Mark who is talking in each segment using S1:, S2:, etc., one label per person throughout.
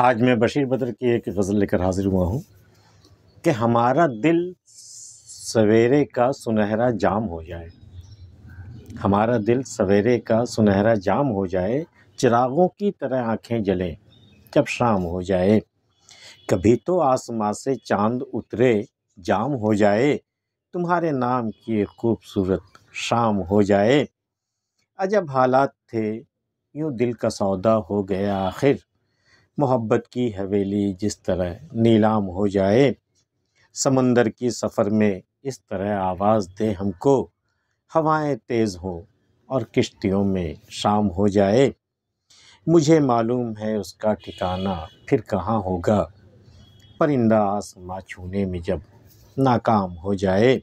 S1: आज मैं बशीर बदर की एक गज़ल लेकर हाजिर हुआ हूँ कि हमारा दिल सवेरे का सुनहरा जाम हो जाए हमारा दिल सवेरे का सुनहरा जाम हो जाए चिरागों की तरह आंखें जलें जब शाम हो जाए कभी तो आसमां से चांद उतरे जाम हो जाए तुम्हारे नाम की एक खूबसूरत शाम हो जाए अजब हालात थे यूँ दिल का सौदा हो गया आखिर मोहब्बत की हवेली जिस तरह नीलाम हो जाए समंदर की सफ़र में इस तरह आवाज़ दे हमको हवाएं तेज़ हों और किश्तियों में शाम हो जाए मुझे मालूम है उसका ठिकाना फिर कहाँ होगा परिंदा आसमां छूने में जब नाकाम हो जाए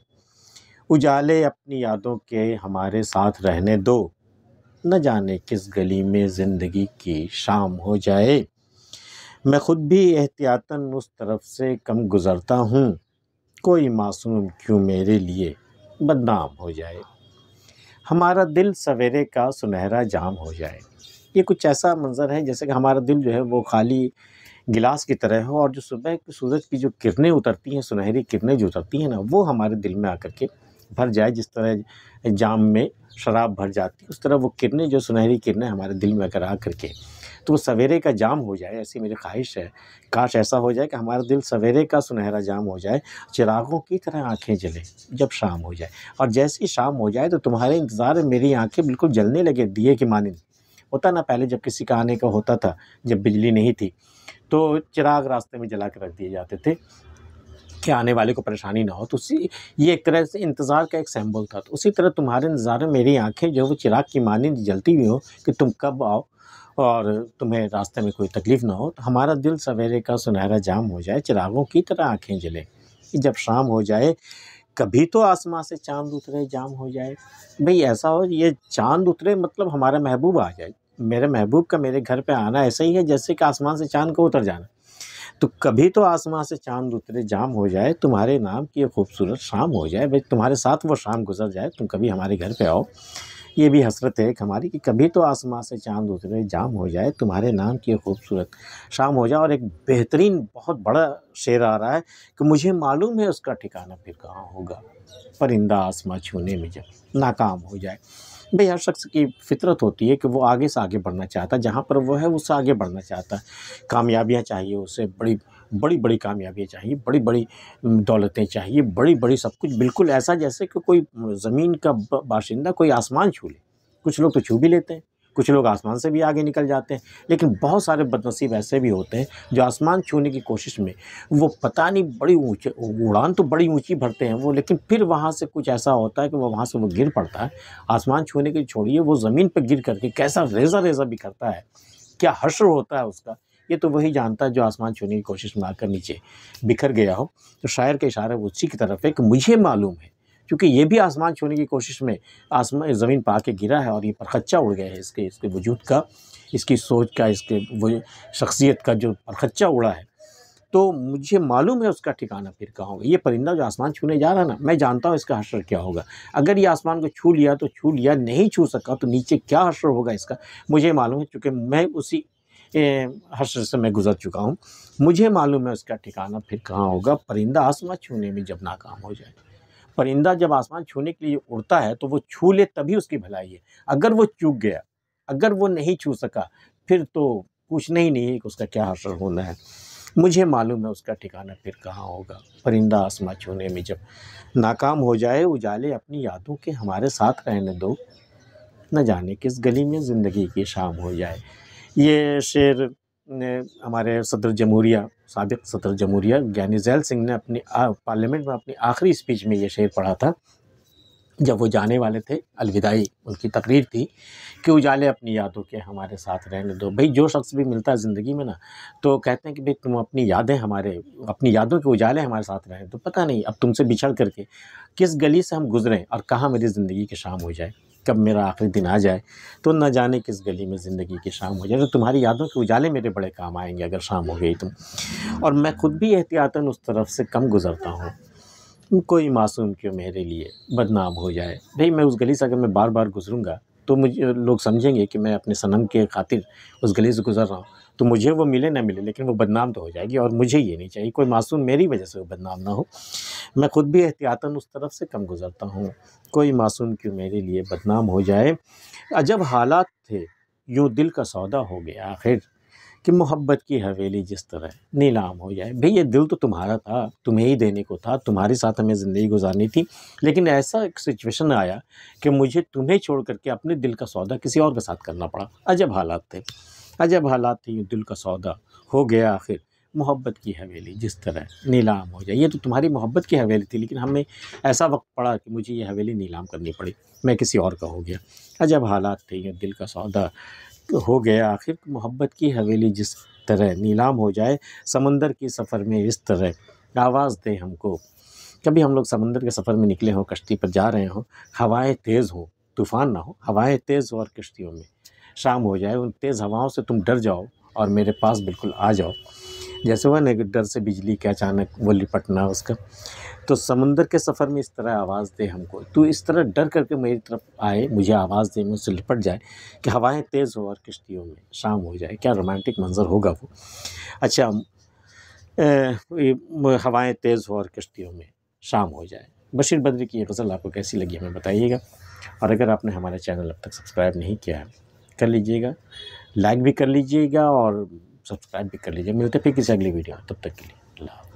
S1: उजाले अपनी यादों के हमारे साथ रहने दो न जाने किस गली में ज़िंदगी की शाम हो जाए मैं ख़ुद भी एहतियातन उस तरफ से कम गुज़रता हूँ कोई मासूम क्यों मेरे लिए बदनाम हो जाए हमारा दिल सवेरे का सुनहरा जाम हो जाए ये कुछ ऐसा मंज़र है जैसे कि हमारा दिल जो है वो खाली गिलास की तरह हो और जो सुबह की सूरज की जो किरणें उतरती हैं सुनहरी किरणें जो उतरती हैं ना वो हमारे दिल में आकर के भर जाए जिस तरह जाम में शराब भर जाती है उस तरह वो किरणें जो सुनहरी किरणें हमारे दिल में अगर आ करके तो सवेरे का जाम हो जाए ऐसी मेरी ख्वाहिश है काश ऐसा हो जाए कि हमारा दिल सवेरे का सुनहरा जाम हो जाए चिरागों की तरह आंखें जलें जब शाम हो जाए और जैसी शाम हो जाए तो तुम्हारे इंतज़ार में मेरी आंखें बिल्कुल जलने लगे दिए कि मानिंद होता ना पहले जब किसी का आने का होता था जब बिजली नहीं थी तो चिराग रास्ते में जला कर रख दिए जाते थे कि आने वाले को परेशानी ना हो तो उसी ये एक तरह से इंतज़ार का एक सैम्बल था तो उसी तरह तुम्हारे इंतज़ार में मेरी आंखें जो वो चिराग की मानी जलती हुई हो कि तुम कब आओ और तुम्हें रास्ते में कोई तकलीफ़ ना हो तो हमारा दिल सवेरे का सुनहरा जाम हो जाए चिरागों की तरह आँखें जले जब शाम हो जाए कभी तो आसमां से चांद उतरे जाम हो जाए भाई ऐसा हो ये चांद उतरे मतलब हमारा महबूब आ जाए मेरे महबूब का मेरे घर पे आना ऐसा ही है जैसे कि आसमान से चांद को उतर जाना तो कभी तो आसमां से चांद उतरे जाम हो जाए तुम्हारे नाम की खूबसूरत शाम हो जाए भाई तुम्हारे साथ वो शाम गुजर जाए तुम कभी हमारे घर पर आओ ये भी हसरत है एक हमारी कि कभी तो आसमां से चांद उतरे जाम हो जाए तुम्हारे नाम की खूबसूरत शाम हो जाए और एक बेहतरीन बहुत बड़ा शेर आ रहा है कि मुझे मालूम है उसका ठिकाना फिर कहाँ होगा परिंदा आसमां छूने में जब नाकाम हो जाए भाई हर शख्स की फितरत होती है कि वो आगे से आगे बढ़ना चाहता है जहाँ पर वो है उससे आगे बढ़ना चाहता है कामयाबियाँ चाहिए उसे बड़ी बड़ी बड़ी कामयाबियाँ चाहिए बड़ी बड़ी दौलतें चाहिए बड़ी बड़ी सब कुछ बिल्कुल ऐसा जैसे कि कोई ज़मीन का बाशिंदा कोई आसमान छू ले कुछ लोग तो छू भी लेते हैं कुछ लोग आसमान से भी आगे निकल जाते हैं लेकिन बहुत सारे बदनसीब ऐसे भी होते हैं जो आसमान छूने की कोशिश में वो पता नहीं बड़ी ऊँचे उड़ान तो बड़ी ऊँची भरते हैं वो लेकिन फिर वहाँ से कुछ ऐसा होता है कि वो वहाँ से वो गिर पड़ता है आसमान छूने की छोड़िए वो ज़मीन पर गिर करके कैसा रेजा रेजा भी करता है क्या हर्ष होता है उसका ये तो वही जानता है जो आसमान छूने की कोशिश में आकर नीचे बिखर गया हो तो शायर का इशारा उसी की तरफ है कि मुझे मालूम है क्योंकि ये भी आसमान छूने की कोशिश में आसमान ज़मीन पा के गिरा है और ये परखच्चा उड़ गया है इसके इसके वजूद का इसकी सोच का इसके वो शख्सियत का जो परखच्चा उड़ा है तो मुझे मालूम है उसका ठिकाना फिर कहाँ होगा ये परिंदा जो आसमान छूने जा रहा है ना मैं जानता हूँ इसका हशर क्या होगा अगर ये आसमान को छू लिया तो छू लिया नहीं छू सका तो नीचे क्या हशर होगा इसका मुझे मालूम है क्योंकि मैं उसी हशर से मैं गुजर चुका हूँ मुझे मालूम है उसका ठिकाना फिर कहाँ होगा परिंदा आसमां छूने में जब नाकाम हो जाए परिंदा जब आसमान छूने के लिए उड़ता है तो वो छू ले तभी उसकी भलाई है अगर वो चूक गया अगर वो नहीं छू सका फिर तो पूछना ही नहीं है कि उसका क्या असर होना है मुझे मालूम है उसका ठिकाना फिर कहाँ होगा परिंदा आसमां छूने में जब नाकाम हो जाए उजाले अपनी यादों के हमारे साथ रहने दो न जाने किस गली में ज़िंदगी की शाम हो जाए ये शेर ने हमारे सदर जमहूरिया सबक सदर जमहूरिया ज्ञानी जैल सिंह ने अपनी पार्लियामेंट में अपनी आखिरी स्पीच में ये शेर पढ़ा था जब वो जाने वाले थे अलविदाई उनकी तकरीर थी कि उजाले अपनी यादों के हमारे साथ रहने दो भाई जो शख्स भी मिलता है ज़िंदगी में ना तो कहते हैं कि भाई तुम अपनी यादें हमारे अपनी यादों के उजाले हमारे साथ रहें तो पता नहीं अब तुमसे बिछड़ करके किस गली से हम गुजरें और कहाँ मेरी ज़िंदगी की शाम हो जाए कब मेरा आखिरी दिन आ जाए तो न जाने किस गली में ज़िंदगी की शाम हो जाए तो तुम्हारी यादों के उजाले मेरे बड़े काम आएंगे अगर शाम हो गई तुम तो। और मैं खुद भी एहतियातन उस तरफ से कम गुज़रता हूँ कोई मासूम क्यों मेरे लिए बदनाम हो जाए भाई मैं उस गली से अगर मैं बार बार गुजरूँगा तो मुझे लोग समझेंगे कि मैं अपने सनम के खातिर उस गली से गुज़र रहा हूँ तो मुझे वो मिले ना मिले लेकिन वो बदनाम तो हो जाएगी और मुझे ये नहीं चाहिए कोई मासूम मेरी वजह से वो बदनाम ना हो मैं ख़ुद भी एहतियातन उस तरफ से कम गुज़रता हूँ कोई मासूम क्यों मेरे लिए बदनाम हो जाए अजब हालात थे यूँ दिल का सौदा हो गया आखिर कि मोहब्बत की हवेली जिस तरह नीलाम हो जाए भाई ये दिल तो तुम्हारा था तुम्हें ही देने को था तुम्हारे साथ हमें ज़िंदगी गुजारनी थी लेकिन ऐसा एक सिचुएशन आया कि मुझे तुम्हें छोड़ करके अपने दिल का सौदा किसी और के साथ करना पड़ा अजब हालात थे अजब हालात थे दिल का सौदा हो गया आखिर मोहब्बत की हवेली जिस तरह नीलाम हो जाए ये तो तुम्हारी मोहब्बत की हवेली थी लेकिन हमें ऐसा वक्त पड़ा कि मुझे ये हवेली नीलाम करनी पड़ी मैं किसी और का हो गया अजब हालात थे ये दिल का सौदा हो गया आखिर मोहब्बत की हवेली जिस तरह नीलाम हो जाए समंदर के सफ़र में इस तरह आवाज़ दे हमको कभी हम लोग समंदर के सफ़र में निकले हों कश्ती पर जा रहे हों हवाएं तेज़ हों तूफ़ान ना हो हवाएं तेज़ हो और कश्तियों में शाम हो जाए उन तेज़ हवाओं से तुम डर जाओ और मेरे पास बिल्कुल आ जाओ जैसे हुआ ना डर से बिजली के अचानक वो लिपटना उसका तो समुंदर के सफ़र में इस तरह आवाज़ दे हमको तो इस तरह डर करके मेरी तरफ आए मुझे आवाज़ दे मैं उससे लिपट जाए कि हवाएं तेज़ हो और किश्तियों में शाम हो जाए क्या रोमांटिक मंज़र होगा वो अच्छा हवाएं तेज़ हो और किश्तियों में शाम हो जाए बशीर बद्री की ये गज़ल आपको कैसी लगी हमें बताइएगा और अगर आपने हमारा चैनल अब तक सब्सक्राइब नहीं किया है कर लीजिएगा लाइक भी कर लीजिएगा और सब्सक्राइब भी कर लीजिए मिलते फिर किसी अगली वीडियो में तब तक के लिए अल्लाह